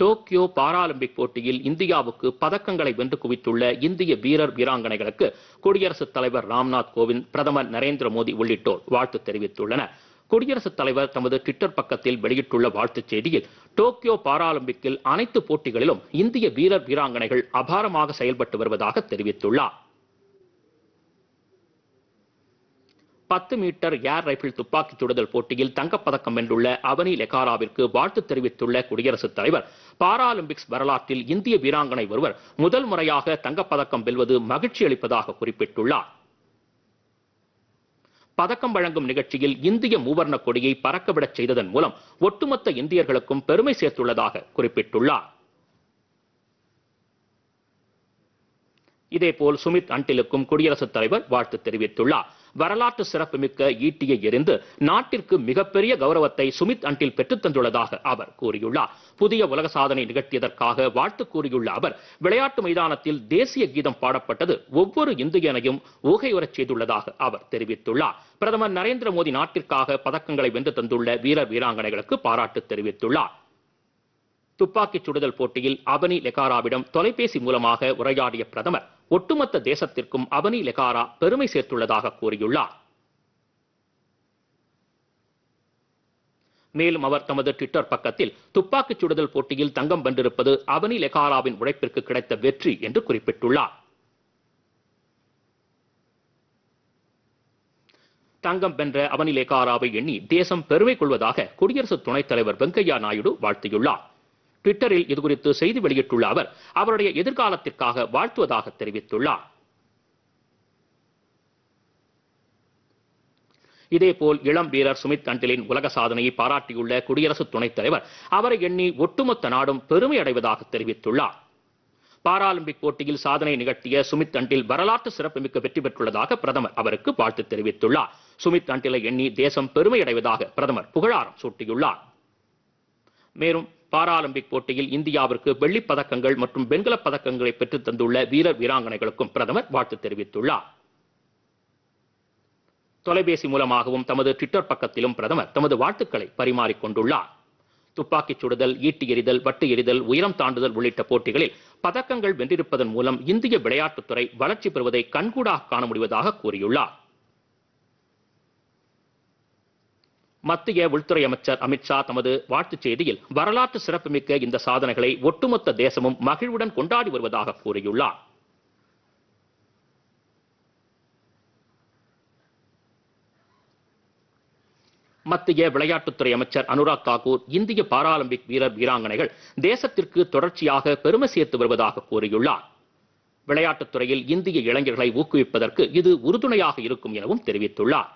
Tokyo Paralympic போட்டியில் இந்தியாவுக்கு பதக்கங்களை வென்று குவித்துள்ள இந்திய வீரர் வீராங்கனைகளுக்கு குடியரசுத் தலைவர் ராம்நாத் கோவிந்த் பிரதமர் நரேந்திர மோடி உள்ளிட்டோர் வாழ்த்து தெரிவித்துள்ளனர் குடியரசுத் தலைவர் தமது ட்விட்டர் பக்கத்தில் வெளியிட்டுள்ள வாழ்த்துச் செய்தியில் டோக்கியோ பாராலிம்பிக்கில் அனைத்து போட்டிகளிலும் இந்திய வீரர் வீராங்கனைகள் அபாரமாக செயல்பட்டு வருவதாக தெரிவித்துள்ளார் பத்து மீட்டர் ஏர் ரைபிள் துப்பாக்கி சுடுதல் போட்டியில் தங்கப்பதக்கம் வென்றுள்ள அவனி லெகாராவிற்கு வாழ்த்து தெரிவித்துள்ள குடியரசுத் தலைவர் பாராலிம்பிக்ஸ் வரலாற்றில் இந்திய வீராங்கனை ஒருவர் முதல் முறையாக தங்கப்பதக்கம் வெல்வது மகிழ்ச்சி அளிப்பதாக குறிப்பிட்டுள்ளார் பதக்கம் வழங்கும் நிகழ்ச்சியில் இந்திய மூவர்ண கொடியை பறக்கவிடச் செய்ததன் மூலம் ஒட்டுமொத்த இந்தியர்களுக்கும் பெருமை சேர்த்துள்ளதாக குறிப்பிட்டுள்ளார் இதேபோல் சுமித் அண்டிலுக்கும் குடியரசுத் தலைவர் வாழ்த்து தெரிவித்துள்ளார் வரலாற்று சிறப்புமிக்க ஈட்டியை எரிந்து நாட்டிற்கு மிகப்பெரிய கௌரவத்தை சுமித் அண்டில் பெற்றுத் தந்துள்ளதாக அவர் கூறியுள்ளார் புதிய உலக சாதனை நிகழ்த்தியதற்காக வாழ்த்து கூறியுள்ள அவர் விளையாட்டு மைதானத்தில் தேசிய கீதம் பாடப்பட்டது ஒவ்வொரு இந்தியனையும் ஊகையுறச் செய்துள்ளதாக அவர் தெரிவித்துள்ளார் பிரதமர் நரேந்திர மோடி நாட்டிற்காக பதக்கங்களை வென்று தந்துள்ள வீரர் வீராங்கனைகளுக்கு பாராட்டு தெரிவித்துள்ளார் துப்பாக்கிச் சுடுதல் போட்டியில் அபனி லெகாராவிடம் தொலைபேசி மூலமாக உரையாடிய பிரதமர் ஒட்டுமொத்த தேசத்திற்கும் அபனி லெகாரா பெருமை சேர்த்துள்ளதாக கூறியுள்ளார் மேலும் அவர் தமது ட்விட்டர் பக்கத்தில் துப்பாக்கிச் சுடுதல் போட்டியில் தங்கம் வென்றிருப்பது அவனி லெகாராவின் உழைப்பிற்கு கிடைத்த வெற்றி என்று குறிப்பிட்டுள்ளார் தங்கம் வென்ற அவனி லெகாராவை எண்ணி தேசம் பெருமை கொள்வதாக குடியரசு துணைத் தலைவர் வெங்கையா நாயுடு வாழ்த்தியுள்ளார் ட்விட்டரில் இதுகுறித்து செய்தி வெளியிட்டுள்ள அவர் அவருடைய எதிர்காலத்திற்காக வாழ்த்துவதாக தெரிவித்துள்ளார் இதேபோல் இளம் வீரர் சுமித் கண்டிலின் உலக சாதனையை பாராட்டியுள்ள குடியரசுத் துணைத் தலைவர் அவரை எண்ணி ஒட்டுமொத்த நாடும் பெருமை அடைவதாக தெரிவித்துள்ளார் பாராலிம்பிக் போட்டியில் சாதனை நிகழ்த்திய சுமித் தண்டில் வரலாற்று சிறப்புமிக்க வெற்றி பெற்றுள்ளதாக பிரதமர் அவருக்கு வாழ்த்து தெரிவித்துள்ளார் சுமித் தண்டிலை எண்ணி தேசம் பெருமையடைவதாக பிரதமர் புகழாரம் சூட்டியுள்ளார் மேலும் பாராலிம்பிக் போட்டியில் இந்தியாவிற்கு வெள்ளிப் பதக்கங்கள் மற்றும் வெண்கலப் பதக்கங்களை பெற்றுத் தந்துள்ள வீரர் வீராங்கனைகளுக்கும் பிரதமர் வாழ்த்து தெரிவித்துள்ளார் தொலைபேசி மூலமாகவும் தமது ட்விட்டர் பக்கத்திலும் பிரதமர் தமது வாழ்த்துக்களை பரிமாறிக்கொண்டுள்ளார் துப்பாக்கிச் சுடுதல் ஈட்டி எறிதல் வட்டு எறிதல் உயரம் தாண்டுதல் உள்ளிட்ட போட்டிகளில் பதக்கங்கள் வென்றிருப்பதன் மூலம் இந்திய விளையாட்டுத்துறை வளர்ச்சி பெறுவதை கண்கூடாக காண முடிவதாக கூறியுள்ளார் மத்திய உள்துறை அமைச்சர் அமித்ஷா தமது வாழ்த்துச் செய்தியில் வரலாற்று சிறப்புமிக்க இந்த சாதனைகளை ஒட்டுமொத்த தேசமும் மகிழ்வுடன் கொண்டாடி வருவதாக கூறியுள்ளார் மத்திய விளையாட்டுத்துறை அமைச்சர் அனுராக் தாக்கூர் இந்திய பாராலிம்பிக் வீரர் வீராங்கனைகள் தேசத்திற்கு தொடர்ச்சியாக பெருமை சேர்த்து வருவதாக கூறியுள்ளார் விளையாட்டுத்துறையில் இந்திய இளைஞர்களை ஊக்குவிப்பதற்கு இது உறுதுணையாக இருக்கும் எனவும் தெரிவித்துள்ளார்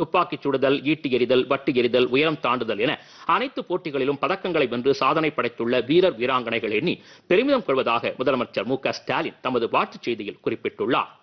துப்பாக்கிச் சுடுதல் ஈட்டி எறிதல் வட்டு எறிதல் உயரம் தாண்டுதல் என அனைத்து போட்டிகளிலும் பதக்கங்களை வென்று சாதனை படைத்துள்ள வீரர் வீராங்கனைகள் எண்ணி பெருமிதம் கொள்வதாக முதலமைச்சர் மு க ஸ்டாலின் தமது வாழ்த்துச் செய்தியில் குறிப்பிட்டுள்ளார்